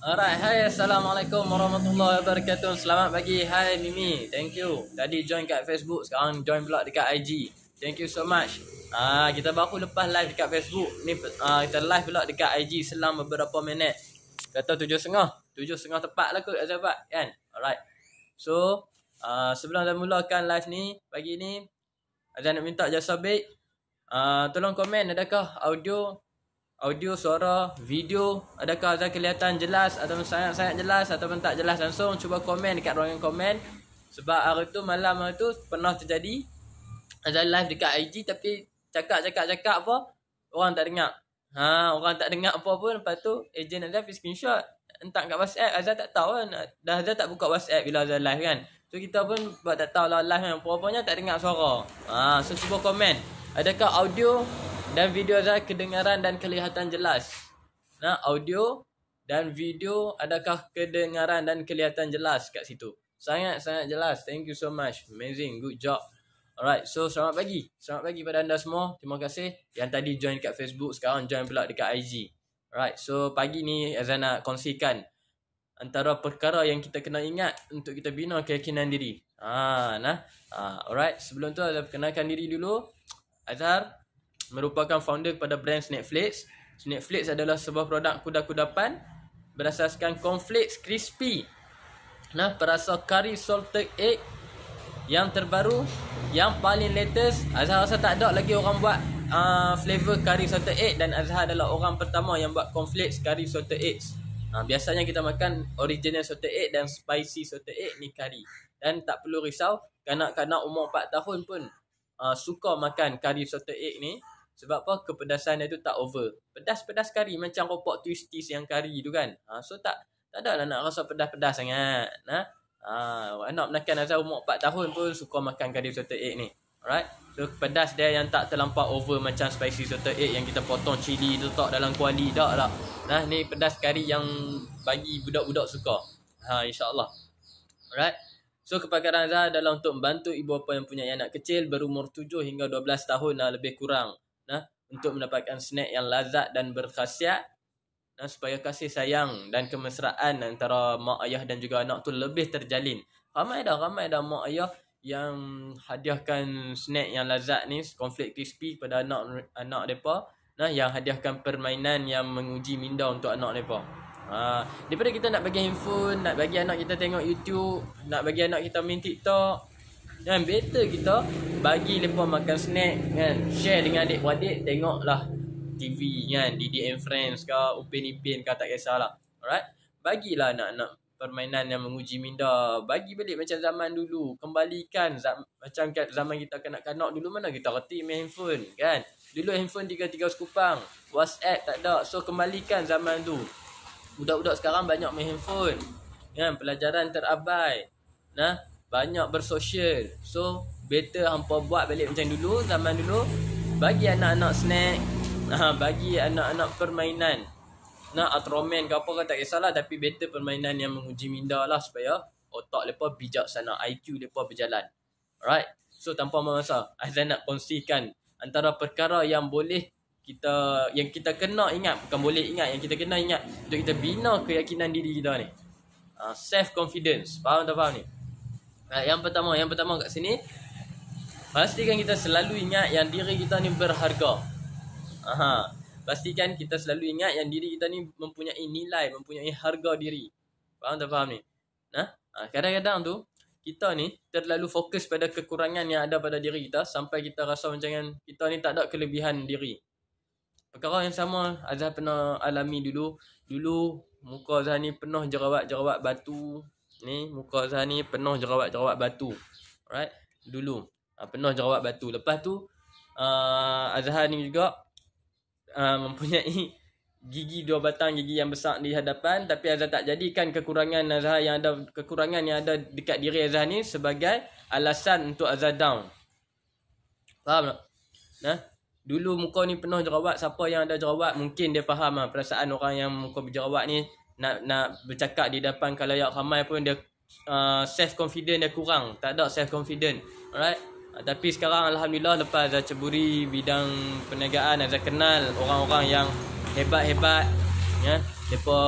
Alright, hai Assalamualaikum warahmatullahi wabarakatuh Selamat pagi, hai Mimi Thank you Tadi join kat Facebook, sekarang join pula dekat IG Thank you so much Ah uh, Kita baru lepas live dekat Facebook Ni uh, Kita live pula dekat IG selama beberapa minit Kata tujuh setengah Tujuh setengah tepat lah kot kat sahabat, kan? Alright So, uh, sebelum saya mulakan live ni Pagi ni Saya nak minta jasa baik uh, Tolong komen adakah audio audio, suara, video Adakah Azhar kelihatan jelas atau sangat-sangat jelas ataupun tak jelas langsung Cuba komen dekat ruangan komen Sebab hari tu malam hari tu pernah terjadi ada live dekat IG tapi cakap-cakap-cakap apa Orang tak dengar ha, Orang tak dengar apa pun lepas tu agent Azhar pergi screenshot Entah kat WhatsApp Azhar tak tahu kan Dan Azhar tak buka WhatsApp bila Azhar live kan So kita pun buat tak tahu lah live kan Apa-apanya tak dengar suara ha, So cuba komen Adakah audio dan video ada kedengaran dan kelihatan jelas. Nah, audio dan video adakah kedengaran dan kelihatan jelas kat situ? Sangat-sangat jelas. Thank you so much. Amazing. Good job. Alright, so selamat pagi. Selamat pagi pada anda semua. Terima kasih yang tadi join kat Facebook, sekarang join pula dekat IG. Alright, so pagi ni Azan nak kongsikan antara perkara yang kita kena ingat untuk kita bina keyakinan diri. Ah, nah. Ha, alright, sebelum tu Azhar perkenalkan diri dulu. Azhar, merupakan founder kepada brand Netflix. Netflix adalah sebuah produk kuda-kudapan berasaskan cornflakes crispy. Nah, perasa curry salted egg yang terbaru, yang paling latest, Azhar rasa tak ada lagi orang buat uh, flavor curry salted egg dan Azhar adalah orang pertama yang buat cornflakes curry salted egg. Uh, ah, biasanya kita makan original salted egg dan spicy salted egg ni kari Dan tak perlu risau, kanak-kanak umur 4 tahun pun uh, suka makan kari salted egg ni. Sebab apa kepedasan dia tu tak over. Pedas-pedas kari macam kopok twisties yang kari tu kan. Ha, so tak tak ada lah nak rasa pedas-pedas sangat. Ha? Ha, anak menekan asal umur 4 tahun pun suka makan kari soto egg ni. Alright. So pedas dia yang tak terlampau over macam spicy soto egg yang kita potong cili tu tak dalam kuali dah lah. Nah ni pedas kari yang bagi budak-budak suka. Ha insya-Allah. Alright. So kepakaran Azhar adalah untuk membantu ibu bapa yang punya anak kecil berumur 7 hingga 12 tahun lah lebih kurang untuk mendapatkan snack yang lazat dan berkhasiat dan supaya kasih sayang dan kemesraan antara mak ayah dan juga anak tu lebih terjalin. Ramai dah, ramai dah mak ayah yang hadiahkan snack yang lazat ni, konflik crispy kepada anak anak depa, nah yang hadiahkan permainan yang menguji minda untuk anak depa. Ha, daripada kita nak bagi handphone, nak bagi anak kita tengok YouTube, nak bagi anak kita main TikTok, Kan better kita bagi lepas makan snack kan share dengan adik-beradik tengoklah TV kan DDM friends ke Upin Ipin ke tak kisahlah. Alright. Bagilah anak-anak permainan yang menguji minda. Bagi balik macam zaman dulu. Kembalikan zam- macam kat zaman kita kanak-kanak dulu mana kita reti main handphone kan. Dulu handphone tiga-tiga sekupang. WhatsApp tak ada. So kembalikan zaman tu. Budak-budak sekarang banyak main handphone. Kan pelajaran terabai. Nah, banyak bersosial so better hangpa buat balik macam dulu zaman dulu bagi anak-anak snack ha, bagi anak-anak permainan nak atromen ke apa ke tak kisahlah tapi better permainan yang menguji minda lah supaya otak mereka bijak sana IQ mereka berjalan alright so tanpa masa saya nak kongsikan antara perkara yang boleh kita yang kita kena ingat bukan boleh ingat yang kita kena ingat untuk kita bina keyakinan diri kita ni uh, ah, self confidence faham tak faham ni Ha, yang pertama, yang pertama kat sini Pastikan kita selalu ingat yang diri kita ni berharga Aha. Pastikan kita selalu ingat yang diri kita ni mempunyai nilai, mempunyai harga diri Faham tak faham ni? Nah, ha? ha, Kadang-kadang tu, kita ni terlalu fokus pada kekurangan yang ada pada diri kita Sampai kita rasa macam kan, kita ni tak ada kelebihan diri Perkara yang sama Azhar pernah alami dulu Dulu muka Azhar ni penuh jerawat-jerawat batu Ni muka saya ni penuh jerawat-jerawat batu. Alright. Dulu. Ha, penuh jerawat batu. Lepas tu. Uh, Azhar ni juga. Uh, mempunyai. Gigi dua batang gigi yang besar di hadapan. Tapi Azhar tak jadikan kekurangan Azhar yang ada. Kekurangan yang ada dekat diri Azhar ni. Sebagai alasan untuk Azhar down. Faham tak? Nah. Dulu muka ni penuh jerawat. Siapa yang ada jerawat. Mungkin dia faham lah. Perasaan orang yang muka berjerawat ni nak nak bercakap di depan kalau khalayak ramai pun dia uh, self confident dia kurang tak ada self confident alright uh, tapi sekarang alhamdulillah lepas dah ceburi bidang perniagaan dah kenal orang-orang yang hebat-hebat ya yeah? depa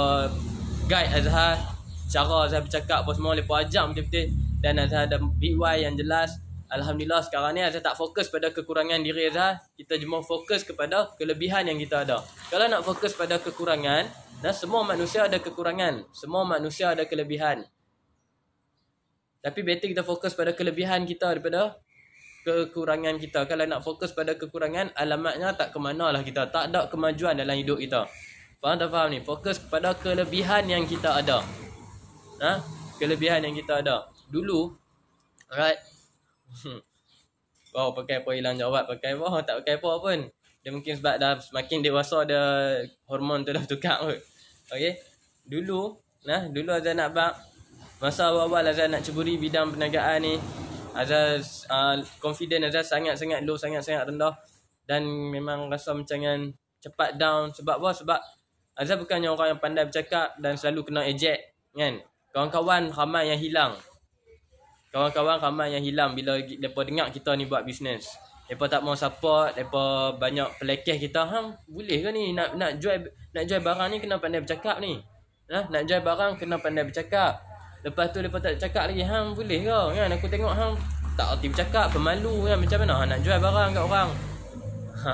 guide Azhar cara Azhar bercakap apa semua depa ajak betul-betul dan Azhar ada BY yang jelas Alhamdulillah sekarang ni saya tak fokus pada kekurangan diri Azhar Kita cuma fokus kepada kelebihan yang kita ada Kalau nak fokus pada kekurangan dan semua manusia ada kekurangan. Semua manusia ada kelebihan. Tapi better kita fokus pada kelebihan kita daripada kekurangan kita. Kalau nak fokus pada kekurangan, alamatnya tak ke mana lah kita. Tak ada kemajuan dalam hidup kita. Faham tak faham ni? Fokus kepada kelebihan yang kita ada. Ha? Kelebihan yang kita ada. Dulu, alright. Wow, pakai apa hilang jawab. Pakai apa? Tak pakai apa pun. Dia mungkin sebab dah semakin dewasa ada hormon tu dah tukar kot. Okey. Dulu, nah, dulu ada nak bab masa awal-awal ada nak ceburi bidang perniagaan ni, Azhar uh, confident ada sangat-sangat low, sangat-sangat rendah dan memang rasa macam yang cepat down sebab apa? Sebab Azhar bukannya orang yang pandai bercakap dan selalu kena ejek, kan? Kawan-kawan ramai yang hilang. Kawan-kawan ramai yang hilang bila depa dengar kita ni buat bisnes depa tak mau support, depa banyak pelekeh kita. Ha, boleh ke ni nak nak jual nak jual barang ni kena pandai bercakap ni. Ha, nak jual barang kena pandai bercakap. Lepas tu depa tak cakap lagi. Ha, boleh ke? Kan ya, aku tengok ha tak reti bercakap, pemalu kan ya. macam mana ha, nak jual barang kat orang. Ha,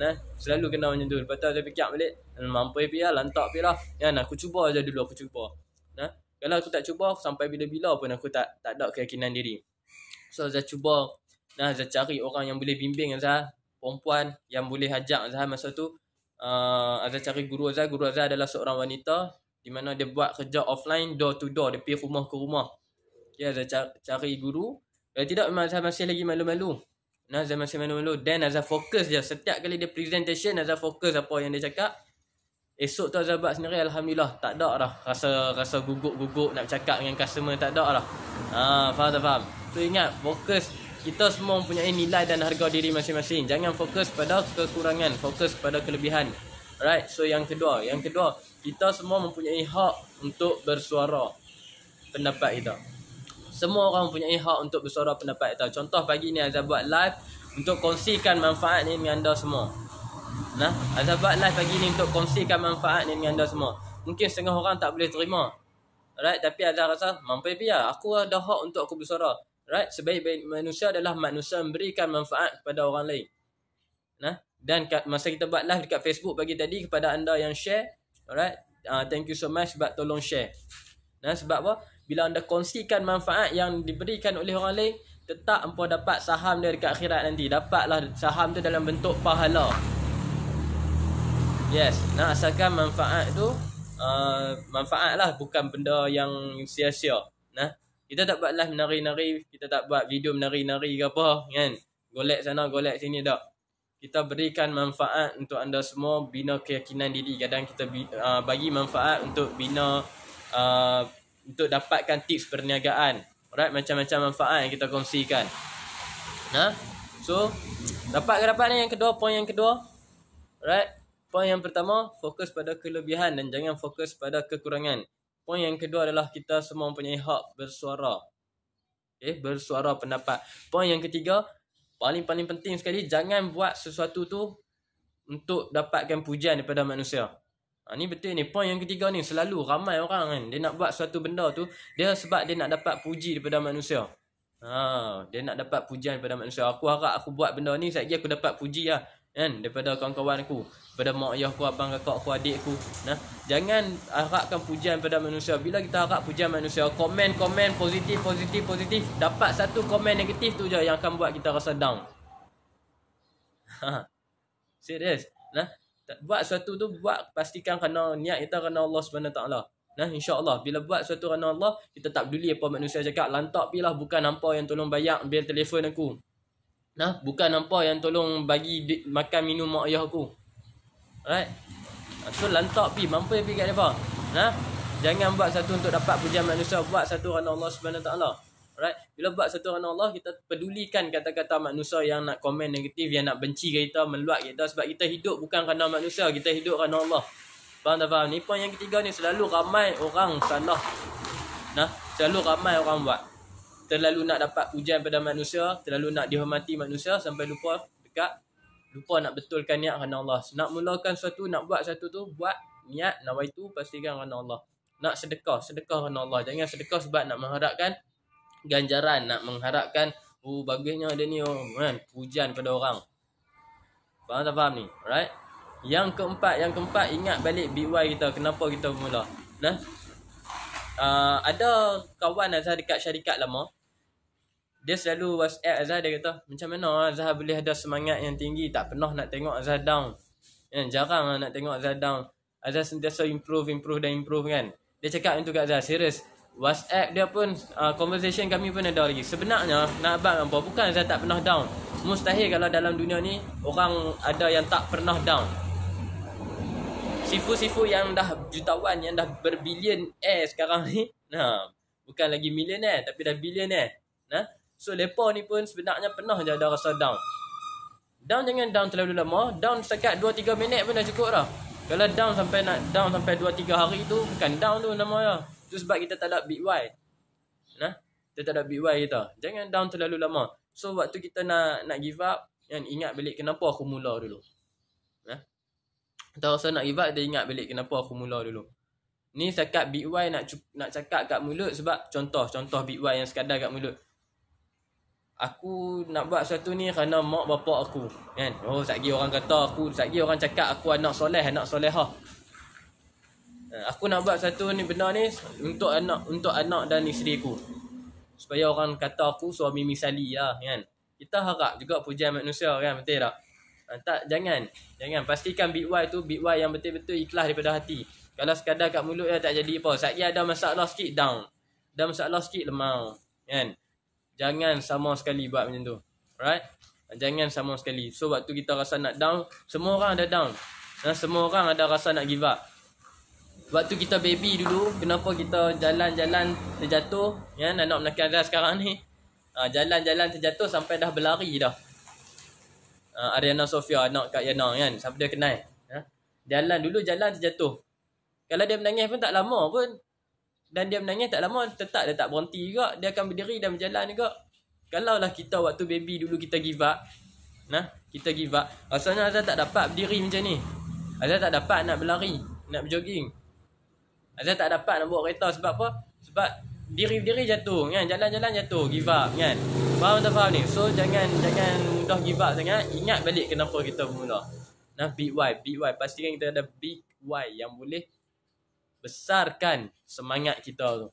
nah, selalu kena macam tu. Lepas tu saya fikir balik, mampu pi lah, lantak pi lah. Ya, kan, nah, aku cuba aja dulu aku cuba. Nah, kalau aku tak cuba sampai bila-bila pun aku tak tak ada keyakinan diri. So saya cuba dan Azhar cari orang yang boleh bimbing Azhar. Perempuan yang boleh ajak Azhar masa tu. Uh, Azhar cari guru Azhar. Guru Azhar adalah seorang wanita. Di mana dia buat kerja offline door to door. Dia pergi rumah ke rumah. Okay, ya, Azhar cari guru. Kalau tidak memang Azhar masih lagi malu-malu. Nah, Azhar masih malu-malu. Then Azhar fokus je. Setiap kali dia presentation Azhar fokus apa yang dia cakap. Esok tu Azhar buat sendiri Alhamdulillah tak ada lah. Rasa rasa gugup gugup nak cakap dengan customer tak ada lah Haa ah, faham tak faham Tu ingat fokus kita semua mempunyai nilai dan harga diri masing-masing. Jangan fokus pada kekurangan, fokus pada kelebihan. Alright, so yang kedua, yang kedua, kita semua mempunyai hak untuk bersuara pendapat kita. Semua orang mempunyai hak untuk bersuara pendapat kita. Contoh pagi ni Azab buat live untuk kongsikan manfaat ni dengan anda semua. Nah, Azab buat live pagi ni untuk kongsikan manfaat ni dengan anda semua. Mungkin setengah orang tak boleh terima. Alright, tapi Azab rasa, mampu biar. Ya, aku ada hak untuk aku bersuara right sebaik-baik manusia adalah manusia memberikan manfaat kepada orang lain nah dan kat, masa kita buat live dekat Facebook bagi tadi kepada anda yang share alright uh, thank you so much sebab tolong share nah sebab apa bila anda kongsikan manfaat yang diberikan oleh orang lain tetap hangpa dapat saham dia dekat akhirat nanti dapatlah saham tu dalam bentuk pahala yes nah asalkan manfaat tu uh, manfaatlah bukan benda yang sia-sia nah kita tak buat live menari-nari, kita tak buat video menari-nari ke apa kan. Golek sana, golek sini tak. Kita berikan manfaat untuk anda semua bina keyakinan diri. Kadang kita uh, bagi manfaat untuk bina uh, untuk dapatkan tips perniagaan. Alright, macam-macam manfaat yang kita kongsikan. Ha? So, dapat ke dapat ni yang kedua, poin yang kedua. Alright, poin yang pertama, fokus pada kelebihan dan jangan fokus pada kekurangan. Poin yang kedua adalah kita semua mempunyai hak bersuara. Okay, eh, bersuara pendapat. Poin yang ketiga, paling-paling penting sekali, jangan buat sesuatu tu untuk dapatkan pujian daripada manusia. Ha, ni betul ni. Poin yang ketiga ni, selalu ramai orang kan, dia nak buat sesuatu benda tu, dia sebab dia nak dapat puji daripada manusia. Ha, dia nak dapat pujian daripada manusia. Aku harap aku buat benda ni, sekejap aku dapat puji lah kan daripada kawan-kawan aku pada mak ayah aku abang kakak aku adik aku nah jangan harapkan pujian pada manusia bila kita harap pujian manusia komen komen positif positif positif dapat satu komen negatif tu je yang akan buat kita rasa down ha. serius nah buat sesuatu tu buat pastikan kena niat kita kena Allah Subhanahu taala nah insyaallah bila buat sesuatu kena Allah kita tak peduli apa manusia cakap lantak pilah bukan hangpa yang tolong bayar bil telefon aku Nah, bukan nampak yang tolong bagi di- makan minum mak ayah aku. Alright. Ha, so lantak pi, mampai pi kat depa. Nah. Jangan buat satu untuk dapat pujian manusia, buat satu kerana Allah Subhanahu taala. Alright. Bila buat satu kerana Allah, kita pedulikan kata-kata manusia yang nak komen negatif, yang nak benci kita, meluat kita sebab kita hidup bukan kerana manusia, kita hidup kerana Allah. Faham tak faham? Ni poin yang ketiga ni selalu ramai orang salah. Nah, selalu ramai orang buat terlalu nak dapat pujian pada manusia, terlalu nak dihormati manusia sampai lupa dekat lupa nak betulkan niat kerana Allah. Nak mulakan sesuatu, nak buat sesuatu tu, buat niat nawaitu pastikan kerana Allah. Nak sedekah, sedekah kerana Allah. Jangan sedekah sebab nak mengharapkan ganjaran, nak mengharapkan oh bagusnya ada ni oh, man, pujian pada orang. Faham tak faham ni? Alright? Yang keempat, yang keempat ingat balik BY kita kenapa kita mula, Nah, uh, ada kawan Azhar dekat syarikat lama. Dia selalu WhatsApp Azhar dia kata, "Macam mana Azhar boleh ada semangat yang tinggi? Tak pernah nak tengok Azhar down." Kan jarang lah nak tengok Azhar down. Azhar sentiasa improve, improve dan improve kan. Dia cakap untuk Azhar serius. WhatsApp dia pun uh, conversation kami pun ada lagi. Sebenarnya nak abang apa? Bukan Azhar tak pernah down. Mustahil kalau dalam dunia ni orang ada yang tak pernah down sifu-sifu yang dah jutawan yang dah berbilion eh sekarang ni nah bukan lagi million eh tapi dah bilion eh nah so lepa ni pun sebenarnya pernah je ada rasa down down jangan down terlalu lama down setakat 2 3 minit pun dah cukup dah kalau down sampai nak down sampai 2 3 hari tu bukan down tu nama ya. tu sebab kita tak ada big why nah kita tak ada big why kita jangan down terlalu lama so waktu kita nak nak give up yang ingat balik kenapa aku mula dulu tak rasa nak give up, dia ingat balik kenapa aku mula dulu. Ni sekat big Y nak nak cakap kat mulut sebab contoh, contoh big Y yang sekadar kat mulut. Aku nak buat satu ni kerana mak bapak aku. Kan? Oh, sekejap orang kata aku, sekejap orang cakap aku anak soleh, anak soleha. Eh, aku nak buat satu ni benda ni untuk anak untuk anak dan isteri aku. Supaya orang kata aku suami misali lah kan. Kita harap juga pujian manusia kan betul tak? Ah, tak jangan jangan pastikan BY tu BY yang betul-betul ikhlas daripada hati kalau sekadar kat mulut dah tak jadi apa satgi ada masalah sikit down ada masalah sikit lemau kan jangan sama sekali buat macam tu right jangan sama sekali so waktu kita rasa nak down semua orang ada down dan ha, semua orang ada rasa nak give up waktu kita baby dulu kenapa kita jalan-jalan terjatuh ya, kan anak menakan sekarang ni ha, jalan-jalan terjatuh sampai dah berlari dah uh, Ariana Sofia anak Kak Yana kan sampai dia kenal ha? jalan dulu jalan terjatuh kalau dia menangis pun tak lama pun dan dia menangis tak lama tetap dia tak berhenti juga dia akan berdiri dan berjalan juga kalau lah kita waktu baby dulu kita give up nah kita give up asalnya Azhar tak dapat berdiri macam ni Azhar tak dapat nak berlari nak berjoging Azhar tak dapat nak buat kereta sebab apa sebab diri-diri jatuh kan jalan-jalan jatuh give up kan faham tak faham ni so jangan jangan dah give up sangat ingat balik kenapa kita bermula nah big why big why pastikan kita ada big why yang boleh besarkan semangat kita tu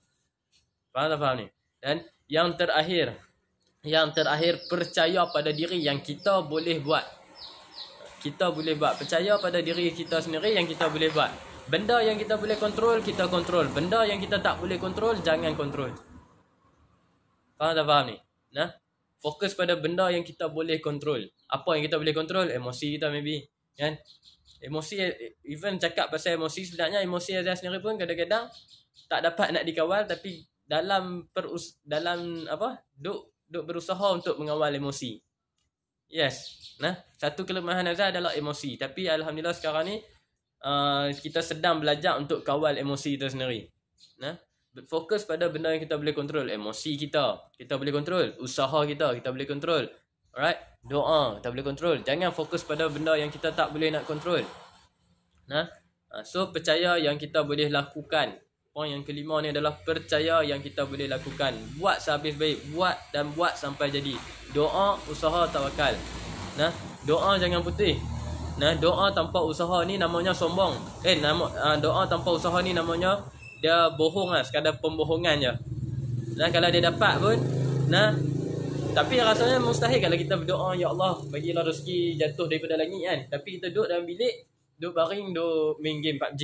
faham tak faham ni dan yang terakhir yang terakhir percaya pada diri yang kita boleh buat kita boleh buat percaya pada diri kita sendiri yang kita boleh buat Benda yang kita boleh kontrol, kita kontrol. Benda yang kita tak boleh kontrol, jangan kontrol. Faham tak faham ni? Nah? Fokus pada benda yang kita boleh kontrol. Apa yang kita boleh kontrol? Emosi kita maybe. Kan? Emosi, even cakap pasal emosi sebenarnya, emosi Azhar sendiri pun kadang-kadang tak dapat nak dikawal tapi dalam perus dalam apa duk duk berusaha untuk mengawal emosi. Yes. Nah, satu kelemahan Azhar adalah emosi. Tapi alhamdulillah sekarang ni Uh, kita sedang belajar untuk kawal emosi kita sendiri. Nah, ha? fokus pada benda yang kita boleh kontrol, emosi kita, kita boleh kontrol, usaha kita, kita boleh kontrol. Alright? Doa, kita boleh kontrol. Jangan fokus pada benda yang kita tak boleh nak kontrol. Nah, ha? so percaya yang kita boleh lakukan. Poin yang kelima ni adalah percaya yang kita boleh lakukan. Buat sehabis baik, buat dan buat sampai jadi. Doa, usaha, tawakal. Nah, doa jangan putih. Nah, doa tanpa usaha ni namanya sombong. Eh, nama uh, doa tanpa usaha ni namanya dia bohong lah, sekadar pembohongan je. Nah, kalau dia dapat pun, nah tapi rasanya mustahil kalau kita berdoa ya Allah bagilah rezeki jatuh daripada langit kan. Tapi kita duduk dalam bilik, duduk baring, duduk main game PUBG.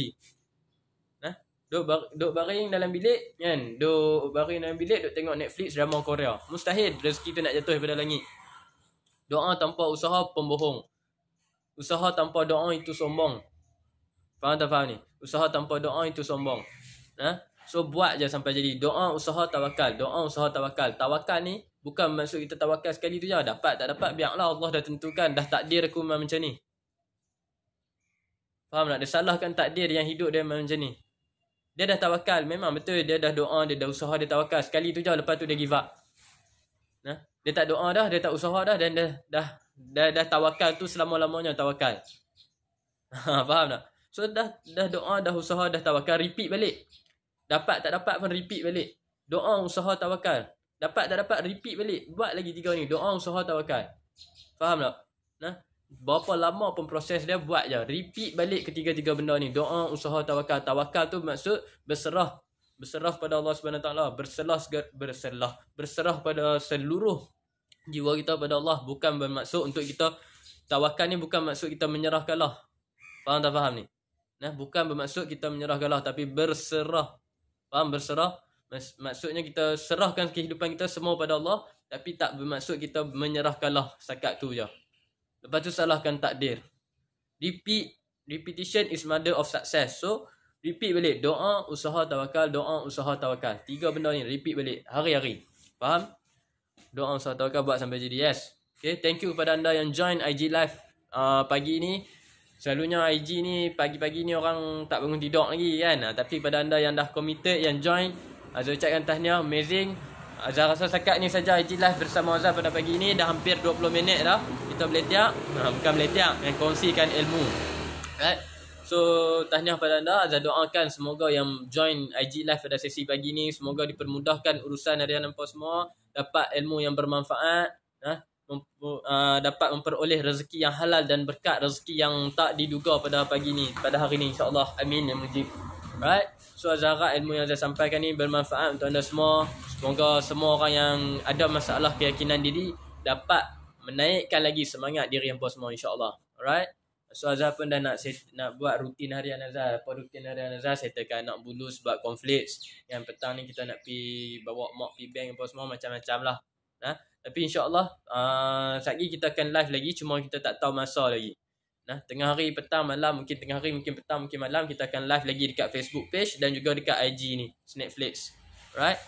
Nah, duduk bar, duduk baring dalam bilik kan, duduk baring dalam bilik, duduk tengok Netflix drama Korea. Mustahil rezeki tu nak jatuh daripada langit. Doa tanpa usaha pembohong. Usaha tanpa doa itu sombong. Faham tak faham ni? Usaha tanpa doa itu sombong. Ha? So buat je sampai jadi doa usaha tawakal. Doa usaha tawakal. Tawakal ni bukan maksud kita tawakal sekali tu je. Dapat tak dapat biarlah Allah dah tentukan. Dah takdir aku memang macam ni. Faham tak? Dia salahkan takdir yang hidup dia memang macam ni. Dia dah tawakal. Memang betul dia dah doa, dia dah usaha, dia tawakal. Sekali tu je lepas tu dia give up. Ha? Dia tak doa dah, dia tak usaha dah dan dia dah dah dah tawakal tu selama-lamanya tawakal. Ha, faham tak? So dah dah doa, dah usaha, dah tawakal, repeat balik. Dapat tak dapat pun repeat balik. Doa, usaha, tawakal. Dapat tak dapat repeat balik. Buat lagi tiga ni. Doa, usaha, tawakal. Faham tak? Nah. Berapa lama pun proses dia buat je. Repeat balik ketiga-tiga benda ni. Doa, usaha, tawakal. Tawakal tu maksud berserah. Berserah pada Allah Subhanahu Taala, berserah berserah berserah pada seluruh jiwa kita pada Allah bukan bermaksud untuk kita tawakal ni bukan maksud kita menyerahkan Allah. Faham tak faham ni? Nah, bukan bermaksud kita menyerahkan Allah tapi berserah. Faham berserah? Maksudnya kita serahkan kehidupan kita semua pada Allah tapi tak bermaksud kita menyerahkan Allah sekat tu je. Lepas tu salahkan takdir. Repeat repetition is mother of success. So repeat balik doa, usaha, tawakal, doa, usaha, tawakal. Tiga benda ni repeat balik hari-hari. Faham? doa Ustaz Tawakal buat sampai jadi yes. Okay, thank you kepada anda yang join IG Live uh, pagi ini. Selalunya IG ni pagi-pagi ni orang tak bangun tidur lagi kan. Uh, tapi kepada anda yang dah committed, yang join. Azhar ucapkan tahniah, amazing. Azhar ah, rasa sekat ni saja IG Live bersama Azhar pada pagi ini. Dah hampir 20 minit dah. Kita meletiak. Uh, ah, bukan meletiak, yang kongsikan ilmu. Right? So, tahniah kepada anda. Azhar doakan semoga yang join IG Live pada sesi pagi ni. Semoga dipermudahkan urusan harian dan semua dapat ilmu yang bermanfaat eh, mem, uh, dapat memperoleh rezeki yang halal dan berkat rezeki yang tak diduga pada pagi ni pada hari ni insyaallah amin yang mujib right so azharat ilmu yang saya sampaikan ni bermanfaat untuk anda semua semoga semua orang yang ada masalah keyakinan diri dapat menaikkan lagi semangat diri hangpa semua insyaallah alright So Azhar pun dah nak set, nak buat rutin harian Azhar Apa rutin harian Azhar Settlekan nak bulu sebab konflik Yang petang ni kita nak pi bawa mak pi bank apa semua macam-macam lah nah? Ha? Tapi insyaAllah uh, Sekejap lagi kita akan live lagi Cuma kita tak tahu masa lagi Nah, ha? tengah hari petang malam mungkin tengah hari mungkin petang mungkin malam kita akan live lagi dekat Facebook page dan juga dekat IG ni Netflix. Alright?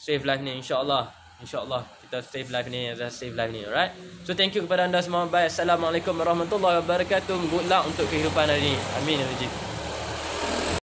Save live ni insya-Allah. Insya-Allah kita save live ni dah save live ni alright so thank you kepada anda semua bye assalamualaikum warahmatullahi wabarakatuh good luck untuk kehidupan hari ini, amin rezeki